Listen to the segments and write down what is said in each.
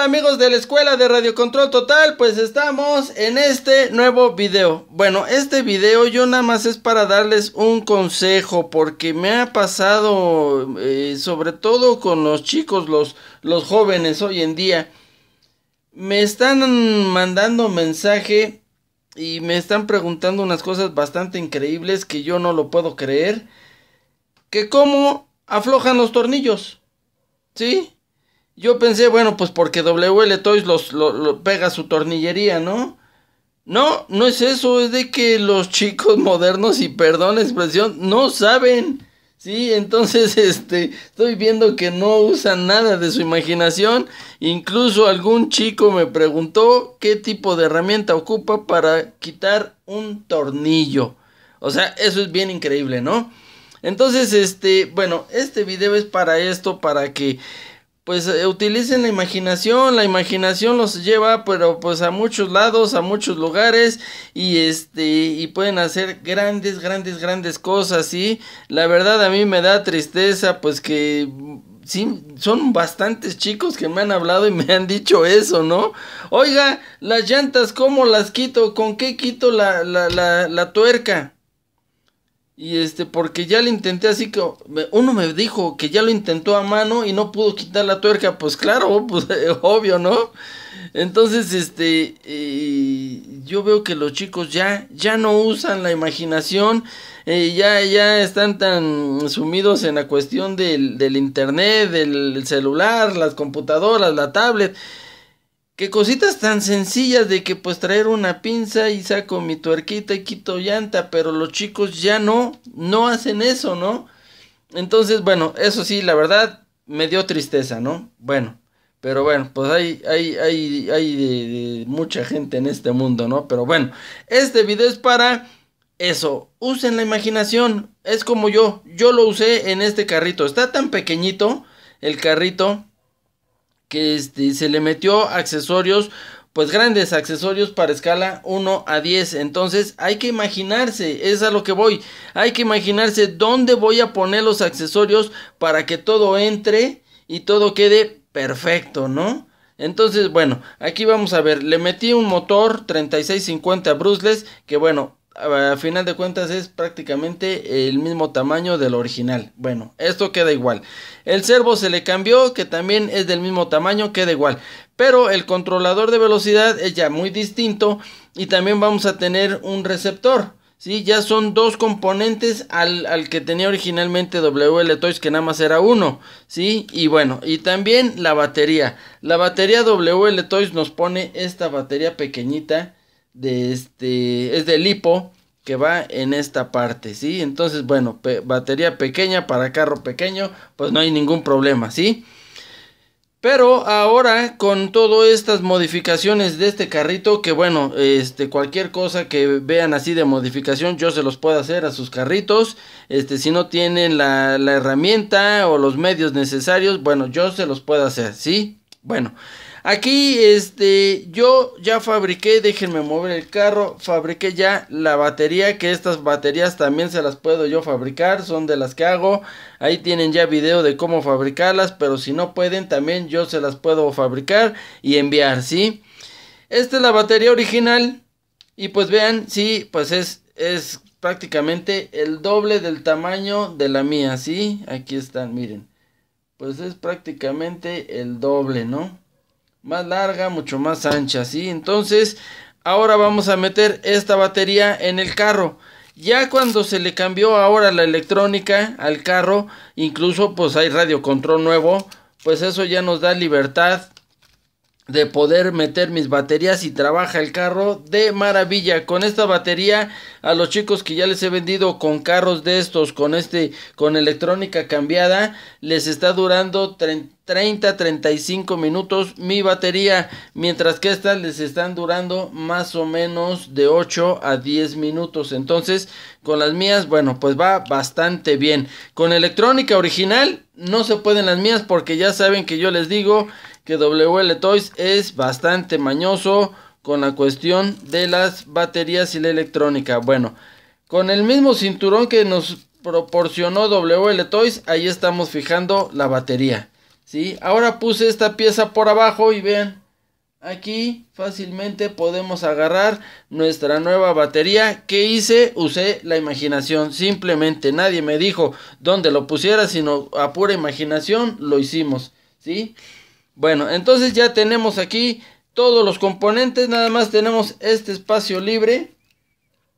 amigos de la escuela de Radio Control Total? Pues estamos en este nuevo video. Bueno, este video yo nada más es para darles un consejo porque me ha pasado eh, sobre todo con los chicos, los, los jóvenes hoy en día. Me están mandando mensaje y me están preguntando unas cosas bastante increíbles que yo no lo puedo creer. Que cómo aflojan los tornillos. ¿Sí? Yo pensé, bueno, pues porque WL Toys los pega su tornillería, ¿no? No, no es eso, es de que los chicos modernos, y perdón la expresión, no saben. Sí, entonces este estoy viendo que no usan nada de su imaginación. Incluso algún chico me preguntó qué tipo de herramienta ocupa para quitar un tornillo. O sea, eso es bien increíble, ¿no? Entonces, este, bueno, este video es para esto, para que pues eh, utilicen la imaginación, la imaginación los lleva pero pues a muchos lados, a muchos lugares y este y pueden hacer grandes grandes grandes cosas, sí. La verdad a mí me da tristeza pues que mm, sí, son bastantes chicos que me han hablado y me han dicho eso, ¿no? Oiga, las llantas, ¿cómo las quito? ¿Con qué quito la, la, la, la tuerca? Y este, porque ya lo intenté así que uno me dijo que ya lo intentó a mano y no pudo quitar la tuerca, pues claro, pues obvio, ¿no? Entonces, este, eh, yo veo que los chicos ya, ya no usan la imaginación, eh, ya, ya están tan sumidos en la cuestión del, del internet, del celular, las computadoras, la tablet que cositas tan sencillas de que pues traer una pinza y saco mi tuerquita y quito llanta, pero los chicos ya no, no hacen eso, ¿no? Entonces, bueno, eso sí, la verdad me dio tristeza, ¿no? Bueno, pero bueno, pues hay, hay, hay, hay mucha gente en este mundo, ¿no? Pero bueno, este video es para eso, usen la imaginación, es como yo, yo lo usé en este carrito, está tan pequeñito el carrito que este, se le metió accesorios, pues grandes accesorios para escala 1 a 10. Entonces hay que imaginarse, es a lo que voy, hay que imaginarse dónde voy a poner los accesorios para que todo entre y todo quede perfecto, ¿no? Entonces, bueno, aquí vamos a ver, le metí un motor 3650 Brushless, que bueno, a final de cuentas es prácticamente el mismo tamaño del original. Bueno, esto queda igual. El servo se le cambió, que también es del mismo tamaño, queda igual. Pero el controlador de velocidad es ya muy distinto y también vamos a tener un receptor. ¿sí? Ya son dos componentes al, que tenía originalmente WL Toys, que nada más era uno, ¿sí? Y bueno, y también la batería. La batería WL Toys nos pone esta batería pequeñita de este, es de lipo que va en esta parte, ¿sí? Entonces, bueno, batería pequeña para carro pequeño, pues no hay ningún problema, ¿sí? Pero ahora con todas estas modificaciones de este carrito, que bueno, este, cualquier cosa que vean así de modificación, yo se los puedo hacer a sus carritos. Este, si no tienen la, la herramienta o los medios necesarios, bueno, yo se los puedo hacer, ¿sí? Bueno, Aquí, este, yo ya fabriqué, déjenme mover el carro, fabriqué ya la batería, que estas baterías también se las puedo yo fabricar, son de las que hago. Ahí tienen ya video de cómo fabricarlas, pero si no pueden, también yo se las puedo fabricar y enviar, ¿sí? Esta es la batería original y pues vean, sí, pues es, es prácticamente el doble del tamaño de la mía, ¿sí? Aquí están, miren. Pues es prácticamente el doble, ¿no? más larga, mucho más ancha, ¿sí? Entonces, ahora vamos a meter esta batería en el carro. Ya cuando se le cambió ahora la electrónica al carro, incluso pues hay radio control nuevo, pues eso ya nos da libertad de poder meter mis baterías y trabaja el carro de maravilla con esta batería a los chicos que ya les he vendido con carros de estos con este con electrónica cambiada les está durando 30 35 minutos mi batería mientras que estas les están durando más o menos de 8 a 10 minutos entonces con las mías bueno pues va bastante bien con electrónica original no se pueden las mías porque ya saben que yo les digo que WL Toys es bastante mañoso con la cuestión de las baterías y la electrónica. Bueno, con el mismo cinturón que nos proporcionó WL Toys, ahí estamos fijando la batería. ¿sí? Ahora puse esta pieza por abajo y vean, aquí fácilmente podemos agarrar nuestra nueva batería. ¿Qué hice? Usé la imaginación. Simplemente nadie me dijo dónde lo pusiera, sino a pura imaginación lo hicimos. ¿Sí? Bueno, entonces ya tenemos aquí todos los componentes. Nada más tenemos este espacio libre.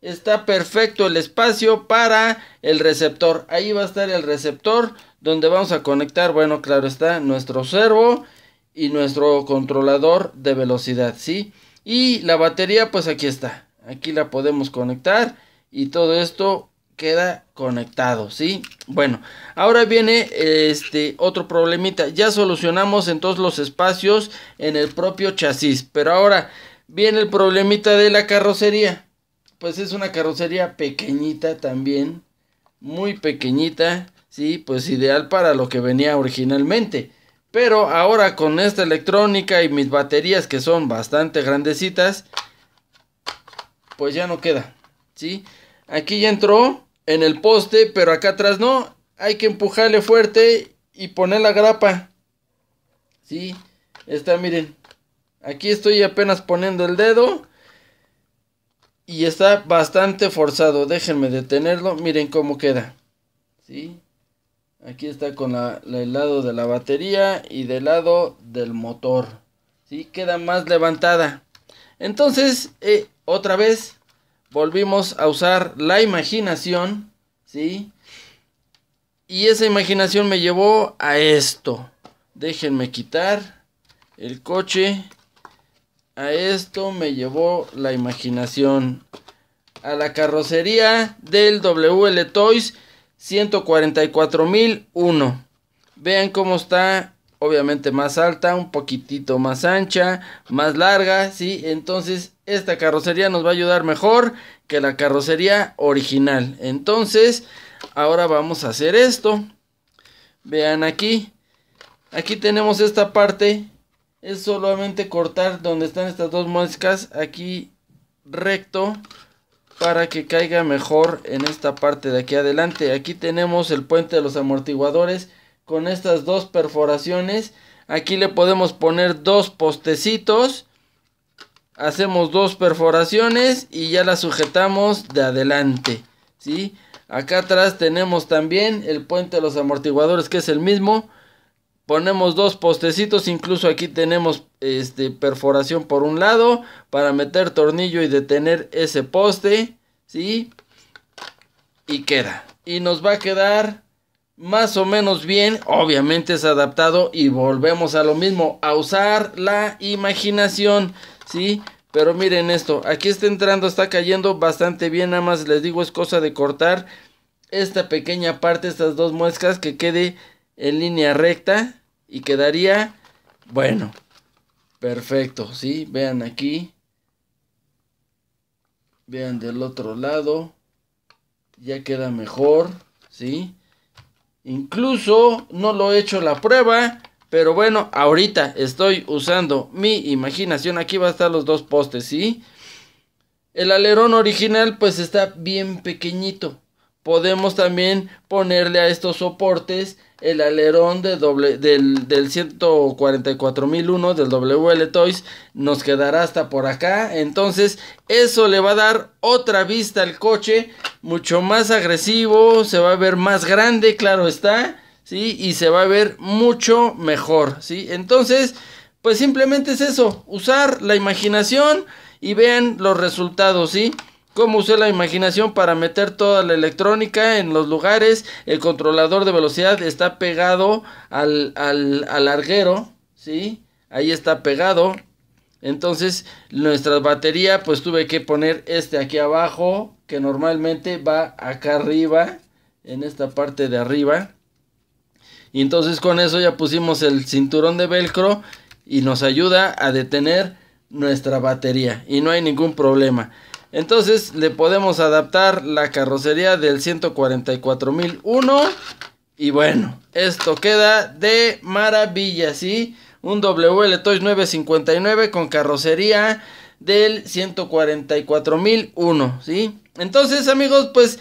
Está perfecto el espacio para el receptor. Ahí va a estar el receptor donde vamos a conectar, bueno, claro está, nuestro servo y nuestro controlador de velocidad, ¿sí? Y la batería, pues aquí está. Aquí la podemos conectar y todo esto queda conectado, ¿sí? Bueno, ahora viene este otro problemita. Ya solucionamos en todos los espacios en el propio chasis, pero ahora viene el problemita de la carrocería. Pues es una carrocería pequeñita también, muy pequeñita, ¿sí? Pues ideal para lo que venía originalmente. Pero ahora con esta electrónica y mis baterías que son bastante grandecitas, pues ya no queda, ¿sí? Aquí ya entró en el poste, pero acá atrás no. Hay que empujarle fuerte y poner la grapa. Sí, está, miren. Aquí estoy apenas poniendo el dedo. Y está bastante forzado. Déjenme detenerlo. Miren cómo queda. ¿Sí? Aquí está con el lado de la batería y del lado del motor. ¿Sí? Queda más levantada. Entonces, eh, otra vez, volvimos a usar la imaginación, ¿sí? Y esa imaginación me llevó a esto. Déjenme quitar el coche. A esto me llevó la imaginación. A la carrocería del WL Toys 144.001. Vean cómo está obviamente más alta, un poquitito más ancha, más larga, ¿sí? Entonces esta carrocería nos va a ayudar mejor que la carrocería original. Entonces, ahora vamos a hacer esto. Vean aquí, aquí tenemos esta parte, es solamente cortar donde están estas dos muescas, aquí recto, para que caiga mejor en esta parte de aquí adelante. Aquí tenemos el puente de los amortiguadores con estas dos perforaciones. Aquí le podemos poner dos postecitos. Hacemos dos perforaciones y ya la sujetamos de adelante. ¿sí? Acá atrás tenemos también el puente de los amortiguadores que es el mismo. Ponemos dos postecitos, incluso aquí tenemos este, perforación por un lado para meter tornillo y detener ese poste. ¿sí? Y queda. Y nos va a quedar más o menos bien, obviamente es adaptado y volvemos a lo mismo, a usar la imaginación, ¿sí? Pero miren esto, aquí está entrando, está cayendo bastante bien, nada más les digo es cosa de cortar esta pequeña parte, estas dos muescas que quede en línea recta y quedaría, bueno, perfecto, ¿sí? Vean aquí, vean del otro lado, ya queda mejor, ¿sí? Incluso no lo he hecho la prueba. Pero bueno, ahorita estoy usando mi imaginación. Aquí va a estar los dos postes, ¿sí? El alerón original pues está bien pequeñito. Podemos también ponerle a estos soportes el alerón de doble, del, del 144.001 del WL Toys. Nos quedará hasta por acá. Entonces eso le va a dar otra vista al coche mucho más agresivo, se va a ver más grande, claro está, ¿sí? Y se va a ver mucho mejor, ¿sí? Entonces, pues simplemente es eso, usar la imaginación y vean los resultados, ¿sí? Cómo usé la imaginación para meter toda la electrónica en los lugares. El controlador de velocidad está pegado al, al, larguero, ¿sí? Ahí está pegado. Entonces, nuestra batería, pues tuve que poner este aquí abajo, que normalmente va acá arriba, en esta parte de arriba. Y entonces con eso ya pusimos el cinturón de velcro y nos ayuda a detener nuestra batería y no hay ningún problema. Entonces le podemos adaptar la carrocería del 144001 y bueno, esto queda de maravilla, ¿sí? un WL Toys 959 con carrocería del 144.001, ¿sí? Entonces, amigos, pues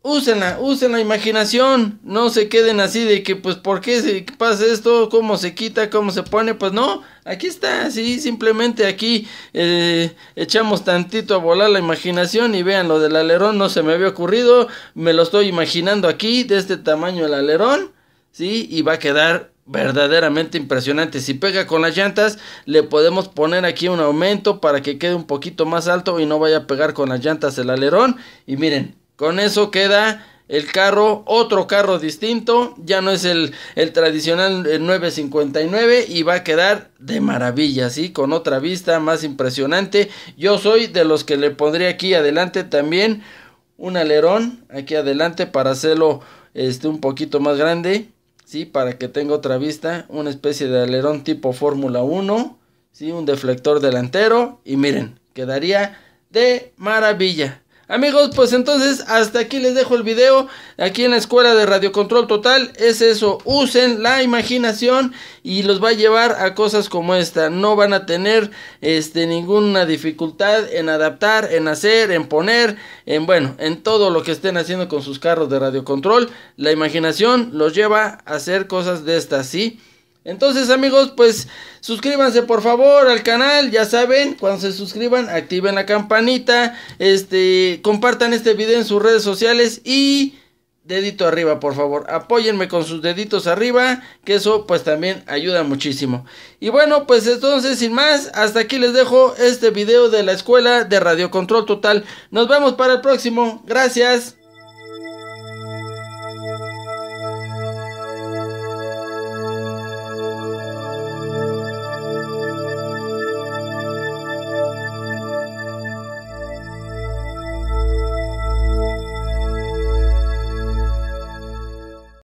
úsenla, usen la imaginación, no se queden así de que pues por qué pasa esto, cómo se quita, cómo se pone, pues no, aquí está, sí, simplemente aquí eh, echamos tantito a volar la imaginación y vean lo del alerón, no se me había ocurrido, me lo estoy imaginando aquí, de este tamaño el alerón, sí, y va a quedar verdaderamente impresionante. Si pega con las llantas, le podemos poner aquí un aumento para que quede un poquito más alto y no vaya a pegar con las llantas el alerón. Y miren, con eso queda el carro, otro carro distinto, ya no es el, tradicional 959 eh, y va a quedar de maravilla, ¿sí? Con otra vista más impresionante. Yo soy de los que le pondría aquí adelante también un alerón, aquí adelante para hacerlo este, un poquito más grande para que tenga otra vista, una especie de alerón tipo Fórmula 1, ¿sí? Un deflector delantero y miren, quedaría de maravilla. Amigos, pues entonces hasta aquí les dejo el video. Aquí en la escuela de radiocontrol Total es eso. Usen la imaginación y los va a llevar a cosas como esta. No van a tener este, ninguna dificultad en adaptar, en hacer, en poner, en bueno, en todo lo que estén haciendo con sus carros de radiocontrol, La imaginación los lleva a hacer cosas de estas, ¿sí? Entonces amigos, pues suscríbanse por favor al canal, ya saben, cuando se suscriban, activen la campanita, este, compartan este video en sus redes sociales y dedito arriba, por favor. Apóyenme con sus deditos arriba, que eso pues también ayuda muchísimo. Y bueno, pues entonces sin más, hasta aquí les dejo este video de la escuela de Radio Control Total. Nos vemos para el próximo. Gracias.